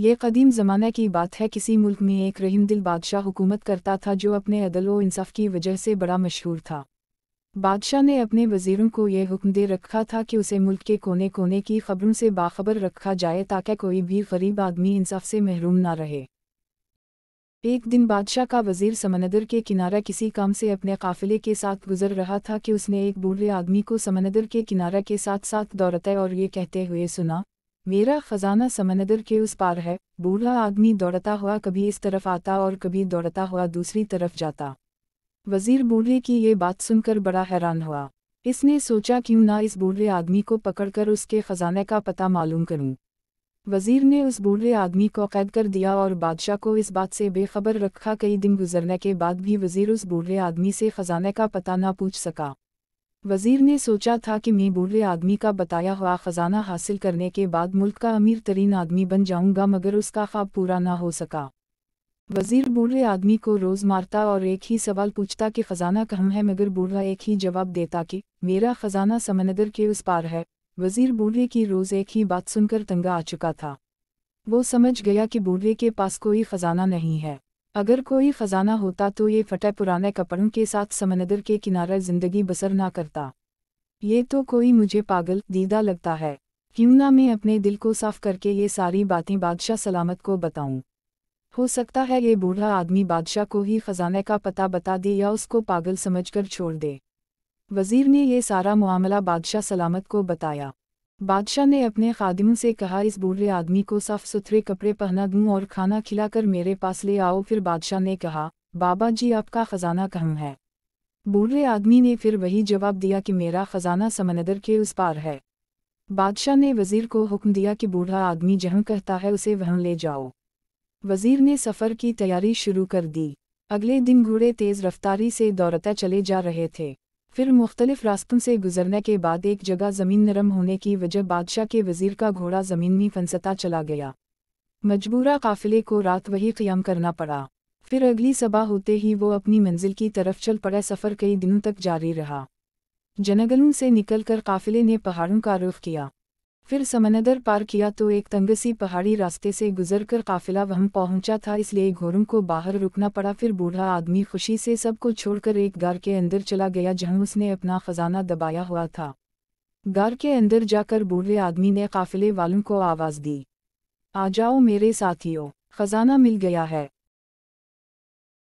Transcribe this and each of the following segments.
ये कदीम ज़माने की बात है किसी मुल्क में एक रहीम दिल बादशाह हुकूमत करता था जो अपने अदल व इंसाफ की वजह से बड़ा मशहूर था बादशाह ने अपने वजीरों को यह हुक्म दे रखा था कि उसे मुल्क के कोने कोने की खबरों से बाखबर रखा जाए ताकि कोई भी गरीब आदमी इंसाफ से महरूम ना रहे एक दिन बादशाह का वजीर समंदर के किनारा किसी काम से अपने काफिले के साथ गुजर रहा था कि उसने एक बूढ़े आदमी को समंदर के किनारा के साथ साथ दौड़ते और ये कहते हुए सुना मेरा खजाना समंदर के उस पार है बूढ़ा आदमी दौड़ता हुआ कभी इस तरफ आता और कभी दौड़ता हुआ दूसरी तरफ जाता वजीर बूढ़े की ये बात सुनकर बड़ा हैरान हुआ इसने सोचा क्यों ना इस बूढ़े आदमी को पकड़कर उसके खजाने का पता मालूम करूं। वजीर ने उस बूढ़े आदमी को कैद कर दिया और बादशाह को इस बात से बेखबर रखा कई दिन गुजरने के बाद भी वजीर उस बूढ़े आदमी से खजाने का पता ना पूछ सका वजीर ने सोचा था कि मैं बूढ़े आदमी का बताया हुआ खजाना हासिल करने के बाद मुल्क का अमीर तरीन आदमी बन जाऊंगा मगर उसका ख्वाब पूरा ना हो सका वजीर बूढ़े आदमी को रोज़ मारता और एक ही सवाल पूछता कि ख़जाना कहाँ है मगर बूढ़ा एक ही जवाब देता कि मेरा ख़जाना समनगर के उस पार है वजीर बूढ़े की रोज़ एक ही बात सुनकर तंगा आ चुका था वो समझ गया कि बूढ़े के पास कोई ख़जाना नहीं है अगर कोई खजाना होता तो ये फटे पुराने कपड़ों के साथ समंदर के किनारे जिंदगी बसर ना करता ये तो कोई मुझे पागल दीदा लगता है क्यों ना मैं अपने दिल को साफ करके ये सारी बातें बादशाह सलामत को बताऊं हो सकता है ये बूढ़ा आदमी बादशाह को ही खजाने का पता बता दे या उसको पागल समझकर छोड़ दे वजीर ने ये सारा मामला बादशाह सलामत को बताया बादशाह ने अपने खादिम से कहा इस बूढ़े आदमी को साफ सुथरे कपड़े पहना दूं और खाना खिलाकर मेरे पास ले आओ फिर बादशाह ने कहा बाबा जी आपका खजाना कहाँ है बूढ़े आदमी ने फिर वही जवाब दिया कि मेरा खजाना समंदर के उस पार है बादशाह ने वजीर को हुक्म दिया कि बूढ़ा आदमी जहाँ कहता है उसे वहाँ ले जाओ वजीर ने सफ़र की तैयारी शुरू कर दी अगले दिन घोड़े तेज़ रफ्तारी से दौड़ते चले जा रहे थे फिर मुख्तलिफ रास्तों से गुजरने के बाद एक जगह ज़मीन नरम होने की वजह बादशाह के वजीर का घोड़ा ज़मीन में फंसता चला गया मजबूरा काफिले को रात वही क्याम करना पड़ा फिर अगली सबा होते ही वो अपनी मंजिल की तरफ चल पड़ा सफ़र कई दिनों तक जारी रहा जनगलों से निकलकर काफिले ने पहाड़ों का रुख किया फिर समनदर पार किया तो एक तंगसी पहाड़ी रास्ते से गुजरकर काफिला वहम पहुंचा था इसलिए घोरम को बाहर रुकना पड़ा फिर बूढ़ा आदमी खुशी से सबको छोड़कर एक गार के अंदर चला गया जहां उसने अपना खजाना दबाया हुआ था गार के अंदर जाकर बूढ़े आदमी ने काफिले वालों को आवाज़ दी आ जाओ मेरे साथियों खजाना मिल गया है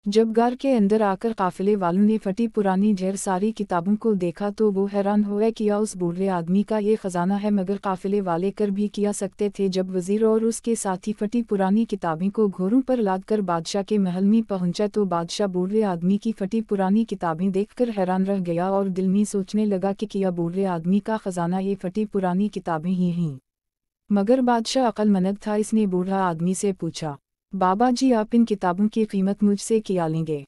जब घर के अंदर आकर काफिले वालों ने फटी पुरानी ढेर सारी किताबों को देखा तो वो हैरान हो गए किया उस बूढ़े आदमी का ये खजाना है मगर काफिले वाले कर भी किया सकते थे जब वजीर और उसके साथी फटी पुरानी किताबें को घोरों पर लाद कर बादशाह के महल में पहुंचा तो बादशाह बूढ़े आदमी की फटी पुरानी किताबें कर हैरान रह गया और दिल में सोचने लगा कि किया बूढ़े आदमी का खजाना ये फटी पुरानी किताबें ही हैं मगर बादशाह अकलमंद था इसने बूढ़ा आदमी से पूछा बाबा जी आप इन किताबों की कीमत मुझसे किया लेंगे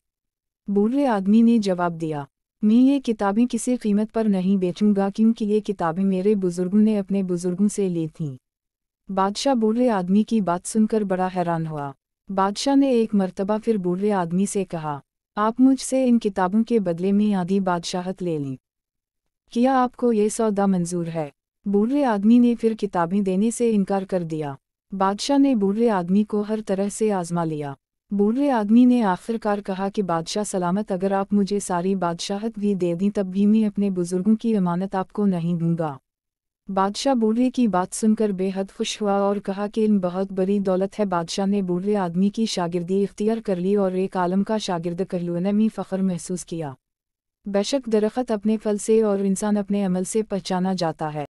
बूढ़े आदमी ने जवाब दिया मैं ये किताबें किसी कीमत पर नहीं बेचूंगा क्योंकि ये किताबें मेरे बुजुर्गों ने अपने बुजुर्गों से ली थीं बादशाह बूढ़े आदमी की बात सुनकर बड़ा हैरान हुआ बादशाह ने एक मर्तबा फिर बूढ़े आदमी से कहा आप मुझसे इन किताबों के बदले में आधी बादशाहत ले लें क्या आपको ये सौदा मंजूर है बूढ़े आदमी ने फिर किताबें देने से इनकार कर दिया बादशाह ने बूढ़े आदमी को हर तरह से आजमा लिया बूढ़े आदमी ने आखिरकार कहा कि बादशाह सलामत अगर आप मुझे सारी बादशाहत भी दे दी तब भी मैं अपने बुजुर्गों की अमानत आपको नहीं दूंगा बादशाह बूढ़े की बात सुनकर बेहद खुश हुआ और कहा कि इन बहुत बड़ी दौलत है बादशाह ने बूढ़े आदमी की शागिर्दी इख्तियार कर ली और एक आलम का शागिर्द कहलूने में फ़ख्र महसूस किया बेशक दरख्त अपने फल से और इंसान अपने अमल से पहचाना जाता है